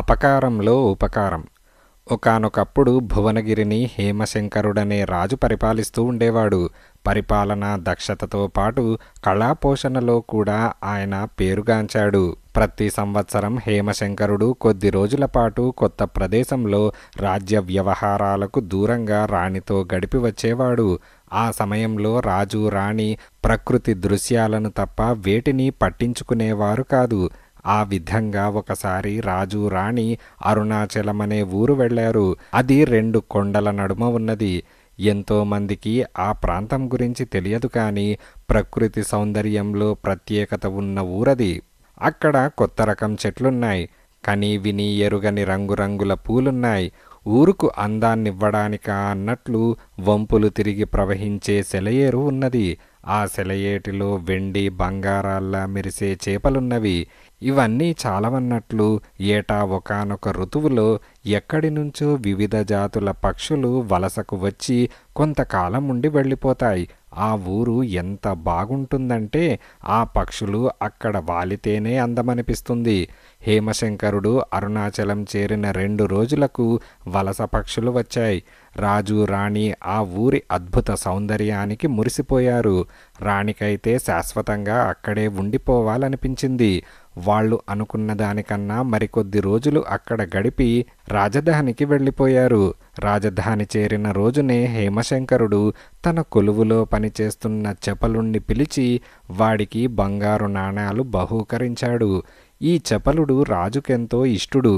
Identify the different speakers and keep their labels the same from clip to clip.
Speaker 1: అపకారంలో ఉపకారం ఒకనొకప్పుడు భువనగిరిని హేమశంకరుడనే రాజు పరిపాలిస్తూ ఉండేవాడు పరిపాలనా దక్షతతో పాటు కళాపోషణలో కూడా ఆయన పేరుగాంచాడు ప్రతి సంవత్సరం హేమశంకరుడు కొద్ది రోజుల పాటు కొత్త ప్రదేశంలో రాజ్య వ్యవహారాలకు దూరంగా రాణితో గడిపి వచ్చేవాడు ఆ సమయంలో రాజు రాణి ప్రకృతి దృశ్యాలను తప్ప వేటిని పట్టించుకునేవారు కాదు ఆ విధంగా ఒకసారి రాజు రాణి అరుణాచలం అనే ఊరు వెళ్లారు అది రెండు కొండల నడుమ ఉన్నది ఎంతోమందికి ఆ ప్రాంతం గురించి తెలియదు కానీ ప్రకృతి సౌందర్యంలో ప్రత్యేకత ఉన్న ఊరది అక్కడ కొత్త రకం చెట్లున్నాయి కని విని ఎరుగని రంగురంగుల పూలున్నాయి ఊరుకు అందాన్నివ్వడానిక అన్నట్లు వంపులు తిరిగి ప్రవహించే సెలయేరు ఉన్నది ఆ సెలయేటిలో వెండి బంగారాల్లా మెరిసే చేపలున్నవి ఇవన్నీ చాలవన్నట్లు ఏటా ఒకనొక ఋతువులో ఎక్కడి నుంచో వివిధ జాతుల పక్షులు వలసకు వచ్చి కొంతకాలం ఉండి వెళ్ళిపోతాయి ఆ ఊరు ఎంత బాగుంటుందంటే ఆ పక్షులు అక్కడ వాలితేనే అందమనిపిస్తుంది హేమశంకరుడు అరుణాచలం చేరిన రెండు రోజులకు వలస పక్షులు వచ్చాయి రాజు రాణి ఆ ఊరి అద్భుత సౌందర్యానికి మురిసిపోయారు రాణికైతే శాశ్వతంగా అక్కడే ఉండిపోవాలనిపించింది వాళ్ళు అనుకున్న దానికన్నా మరికొద్ది రోజులు అక్కడ గడిపి రాజధానికి వెళ్ళిపోయారు రాజధాని చేరిన రోజునే హేమశంకరుడు తన కొలువులో పనిచేస్తున్న చెపలుణ్ణి పిలిచి వాడికి బంగారు నాణాలు బహూకరించాడు ఈ చపలుడు రాజుకెంతో ఇష్టుడు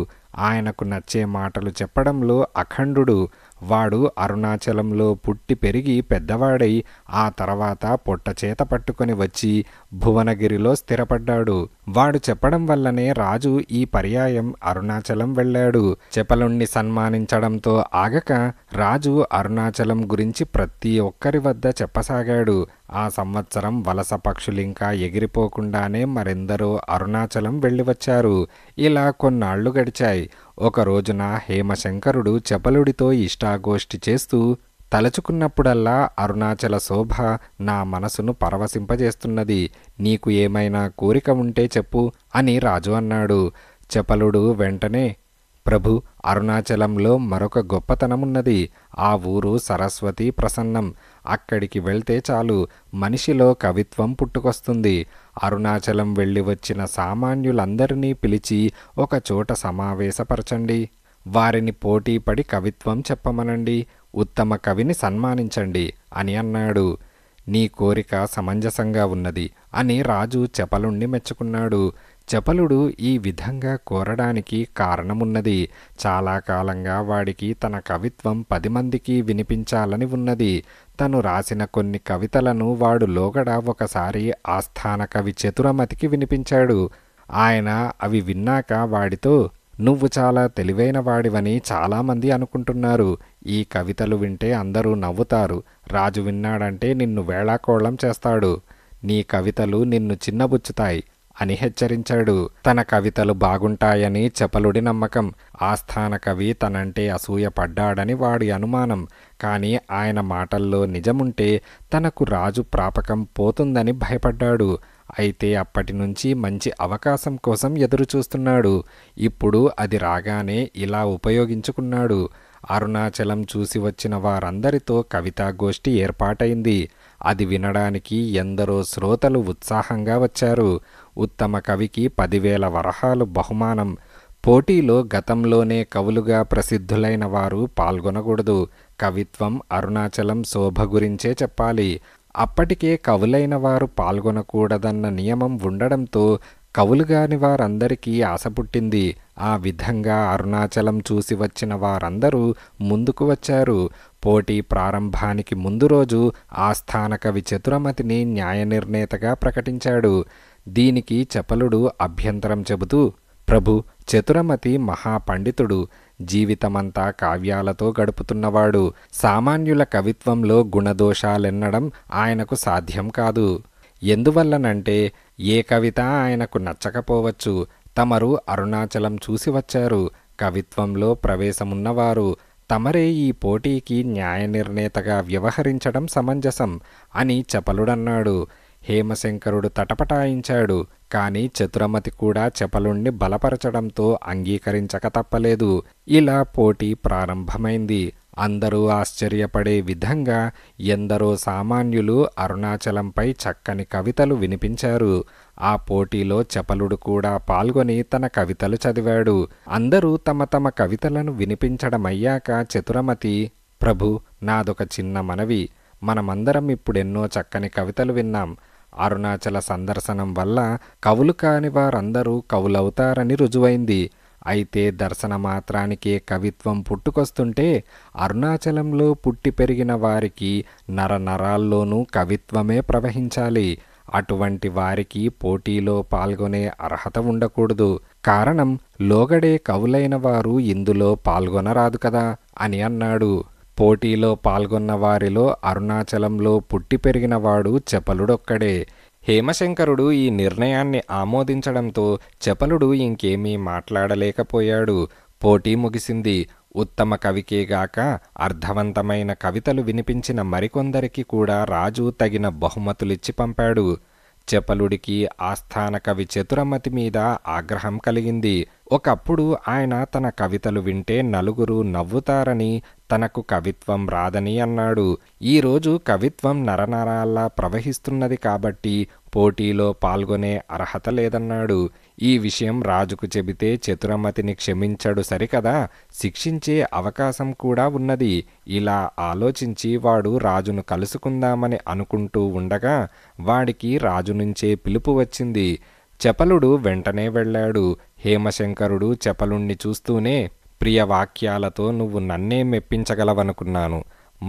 Speaker 1: ఆయనకు నచ్చే మాటలు చెప్పడంలో అఖండుడు వాడు అరుణాచలంలో పుట్టి పెరిగి పెద్దవాడై ఆ తర్వాత పొట్టచేత పట్టుకొని వచ్చి భువనగిరిలో స్థిరపడ్డాడు వాడు చెప్పడం వల్లనే రాజు ఈ పర్యాయం అరుణాచలం వెళ్ళాడు చెపలుణ్ణి సన్మానించడంతో ఆగక రాజు అరుణాచలం గురించి ప్రతి ఒక్కరి వద్ద చెప్పసాగాడు ఆ సంవత్సరం వలస పక్షులింకా ఎగిరిపోకుండానే మరెందరో అరుణాచలం వెళ్ళి వచ్చారు ఇలా కొన్నాళ్లు గడిచాయి ఒక రోజున హేమశంకరుడు చపలుడితో ఇష్టాగోష్ఠి చేస్తూ తలచుకున్నప్పుడల్లా అరుణాచల శోభ నా మనసును పరవశింపజేస్తున్నది నీకు ఏమైనా కోరిక ఉంటే చెప్పు అని రాజు అన్నాడు చపలుడు వెంటనే ప్రభు అరుణాచలంలో మరొక గొప్పతనమున్నది ఆ ఊరు సరస్వతి ప్రసన్నం అక్కడికి వెళ్తే చాలు మనిషిలో కవిత్వం పుట్టుకొస్తుంది అరుణాచలం వెళ్ళి వచ్చిన సామాన్యులందరినీ పిలిచి ఒకచోట సమావేశపరచండి వారిని పోటీపడి కవిత్వం చెప్పమనండి ఉత్తమ కవిని సన్మానించండి అని అన్నాడు నీ కోరిక సమంజసంగా ఉన్నది అని రాజు చెపలుణ్ణి మెచ్చుకున్నాడు చపలుడు ఈ విధంగా కోరడానికి కారణమున్నది చాలా కాలంగా వాడికి తన కవిత్వం పది మందికి వినిపించాలని ఉన్నది తను రాసిన కొన్ని కవితలను వాడు లోగడ ఒకసారి ఆస్థాన కవి చతురమతికి వినిపించాడు ఆయన అవి విన్నాక వాడితో నువ్వు చాలా తెలివైన వాడివని చాలామంది అనుకుంటున్నారు ఈ కవితలు వింటే అందరూ నవ్వుతారు రాజు విన్నాడంటే నిన్ను వేళాకోళం చేస్తాడు నీ కవితలు నిన్ను చిన్నబుచ్చుతాయి అని హెచ్చరించాడు తన కవితలు బాగుంటాయని చెపలుడి నమ్మకం ఆస్థాన కవి తనంటే అసూయపడ్డాడని వాడి అనుమానం కానీ ఆయన మాటల్లో నిజముంటే తనకు రాజు ప్రాపకం పోతుందని భయపడ్డాడు అయితే అప్పటి నుంచి మంచి అవకాశం కోసం ఎదురుచూస్తున్నాడు ఇప్పుడు అది రాగానే ఇలా ఉపయోగించుకున్నాడు అరుణాచలం చూసి వచ్చిన వారందరితో కవితాగోష్ఠి ఏర్పాటైంది అది వినడానికి ఎందరో శ్రోతలు ఉత్సాహంగా వచ్చారు ఉత్తమ కవికి పదివేల వరహాలు బహుమానం పోటీలో గతంలోనే కవులుగా ప్రసిద్ధులైన వారు పాల్గొనకూడదు కవిత్వం అరుణాచలం శోభ గురించే చెప్పాలి అప్పటికే కవులైన వారు పాల్గొనకూడదన్న నియమం ఉండడంతో కవులుగాని వారందరికీ ఆశ పుట్టింది ఆ విధంగా అరుణాచలం చూసి వచ్చిన వారందరూ ముందుకు వచ్చారు పోటీ ప్రారంభానికి ముందు రోజు ఆస్థాన కవి చతురమతిని న్యాయ నిర్ణేతగా ప్రకటించాడు దీనికి చపలుడు అభ్యంతరం చెబుతూ ప్రభు చతురమతి మహాపండితుడు జీవితమంతా కావ్యాలతో గడుపుతున్నవాడు సామాన్యుల కవిత్వంలో గుణదోషాలెన్నడం ఆయనకు సాధ్యం కాదు ఎందువల్లనంటే ఏ కవిత ఆయనకు నచ్చకపోవచ్చు తమరు అరుణాచలం చూసి వచ్చారు కవిత్వంలో ప్రవేశమున్నవారు తమరే ఈ పోటీకి న్యాయ నిర్ణేతగా వ్యవహరించడం సమంజసం అని చపలుడన్నాడు హేమశంకరుడు తటపటాయించాడు కాని చతురమతి కూడా చపలుణ్ణి బలపరచడంతో అంగీకరించక తప్పలేదు ఇలా పోటీ ప్రారంభమైంది అందరూ ఆశ్చర్యపడే విధంగా ఎందరో సామాన్యులు అరుణాచలంపై చక్కని కవితలు వినిపించారు ఆ పోటీలో చపలుడు కూడా పాల్గొని తన కవితలు చదివాడు అందరూ తమ తమ కవితలను వినిపించడమయ్యాక చతురమతి ప్రభు నాదొక చిన్న మనవి మనమందరం ఇప్పుడెన్నో చక్కని కవితలు విన్నాం అరుణాచల సందర్శనం వల్ల కవులు కాని వారందరూ కవులవుతారని రుజువైంది అయితే దర్శన మాత్రానికే కవిత్వం పుట్టుకొస్తుంటే అరుణాచలంలో పుట్టి పెరిగిన వారికి నరనరాల్లోనూ కవిత్వమే ప్రవహించాలి అటువంటి వారికి పోటీలో పాల్గొనే అర్హత ఉండకూడదు కారణం లోగడే కవులైన వారు ఇందులో పాల్గొనరాదు కదా అని అన్నాడు పోటీలో పాల్గొన్న వారిలో అరుణాచలంలో పుట్టి పెరిగినవాడు చెపలుడొక్కడే హేమశంకరుడు ఈ నిర్ణయాన్ని ఆమోదించడంతో చపలుడు ఇంకేమీ మాట్లాడలేకపోయాడు పోటీ ముగిసింది ఉత్తమ కవికేగాక అర్థవంతమైన కవితలు వినిపించిన మరికొందరికి కూడా రాజు తగిన బహుమతులిచ్చి పంపాడు చెపలుడికి ఆస్థాన కవి చతురమతి మీద ఆగ్రహం కలిగింది ఒకప్పుడు ఆయన తన కవితలు వింటే నలుగురు నవ్వుతారని తనకు కవిత్వం రాదని అన్నాడు ఈరోజు కవిత్వం నరనరాల్లా ప్రవహిస్తున్నది కాబట్టి పోటీలో పాల్గొనే అర్హత లేదన్నాడు ఈ విషయం రాజుకు చెబితే చతురమతిని క్షమించడు సరికదా శిక్షించే అవకాశం కూడా ఉన్నది ఇలా ఆలోచించి వాడు రాజును కలుసుకుందామని అనుకుంటూ ఉండగా వాడికి రాజు నుంచే పిలుపు వచ్చింది చపలుడు వెంటనే వెళ్ళాడు హేమశంకరుడు చపలుణ్ణి చూస్తూనే ప్రియవాక్యాలతో నువ్వు నన్నే మెప్పించగలవనుకున్నాను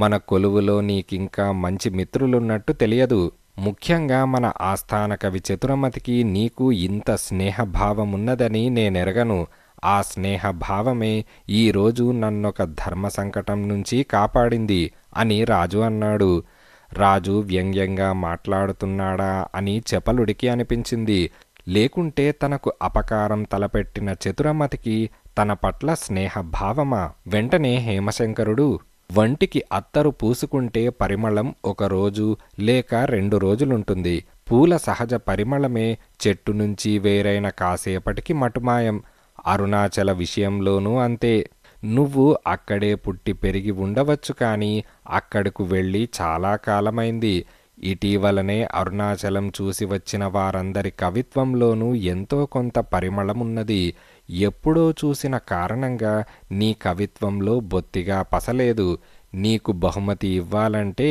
Speaker 1: మన కొలువులో నీకింకా మంచి మిత్రులున్నట్టు తెలియదు ముఖ్యంగా మన ఆస్థాన కవి చతురమతికి నీకు ఇంత స్నేహభావం ఉన్నదని నేనెరగను ఆ స్నేహభావమే ఈరోజు నన్నొక ధర్మ సంకటం నుంచి కాపాడింది అని రాజు అన్నాడు రాజు వ్యంగ్యంగా మాట్లాడుతున్నాడా అని చెపలుడికి అనిపించింది లేకుంటే తనకు అపకారం తలపెట్టిన చతురమతికి తన పట్ల స్నేహభావమా వెంటనే హేమశంకరుడు వంటికి అత్తరు పూసుకుంటే పరిమళం ఒక రోజు లేక రెండు రోజులుంటుంది పూల సహజ పరిమళమే చెట్టు నుంచి వేరైన కాసేపటికి మటుమాయం అరుణాచల విషయంలోనూ అంతే నువ్వు అక్కడే పుట్టి పెరిగి ఉండవచ్చు కానీ అక్కడకు వెళ్ళి చాలా కాలమైంది ఇటీవలనే అరుణాచలం చూసి వచ్చిన వారందరి కవిత్వంలోనూ ఎంతో కొంత పరిమళమున్నది ఎప్పుడో చూసిన కారణంగా నీ కవిత్వంలో బొత్తిగా పసలేదు నీకు బహుమతి ఇవ్వాలంటే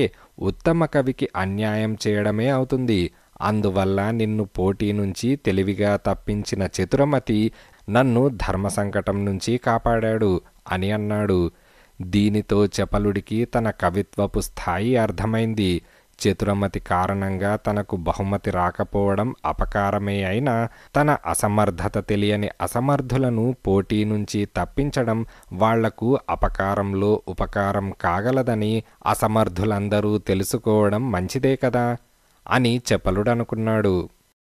Speaker 1: ఉత్తమ కవికి అన్యాయం చేయడమే అవుతుంది అందువల్ల నిన్ను పోటీ నుంచి తెలివిగా తప్పించిన చతురమతి నన్ను ధర్మ సంకటం నుంచి కాపాడాడు అని అన్నాడు దీనితో చపలుడికి తన కవిత్వపు స్థాయి అర్థమైంది చతురమతి కారణంగా తనకు బహుమతి రాకపోవడం అపకారమే అయినా తన అసమర్థత తెలియని అసమర్థులను పోటీ నుంచి తప్పించడం వాళ్లకు అపకారంలో ఉపకారం కాగలదని అసమర్థులందరూ తెలుసుకోవడం మంచిదే కదా అని చెప్పలుడనుకున్నాడు